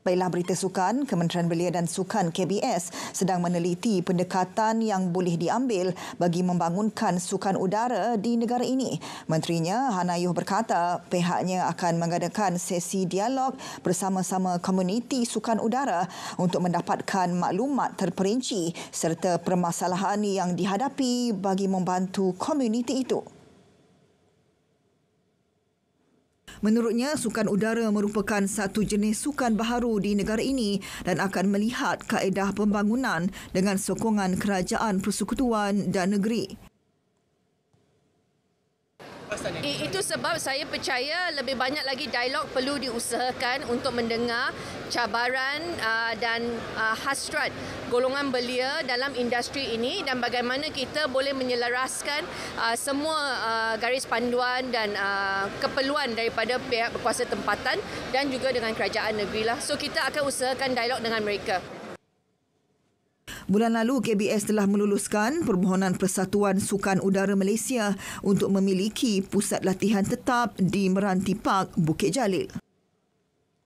Baiklah berita sukan, Kementerian Belia dan Sukan KBS sedang meneliti pendekatan yang boleh diambil bagi membangunkan sukan udara di negara ini. Menterinya Hanayuh berkata pihaknya akan mengadakan sesi dialog bersama-sama komuniti sukan udara untuk mendapatkan maklumat terperinci serta permasalahan yang dihadapi bagi membantu komuniti itu. Menurutnya, sukan udara merupakan satu jenis sukan baharu di negara ini dan akan melihat kaedah pembangunan dengan sokongan kerajaan persekutuan dan negeri ini? Itu sebab saya percaya lebih banyak lagi dialog perlu diusahakan untuk mendengar cabaran uh, dan uh, hasrat golongan belia dalam industri ini dan bagaimana kita boleh menyelaraskan uh, semua uh, garis panduan dan uh, keperluan daripada pihak berkuasa tempatan dan juga dengan kerajaan negeri. Lah. So kita akan usahakan dialog dengan mereka. Bulan lalu, KBS telah meluluskan permohonan Persatuan Sukan Udara Malaysia untuk memiliki pusat latihan tetap di Meranti Park, Bukit Jalil.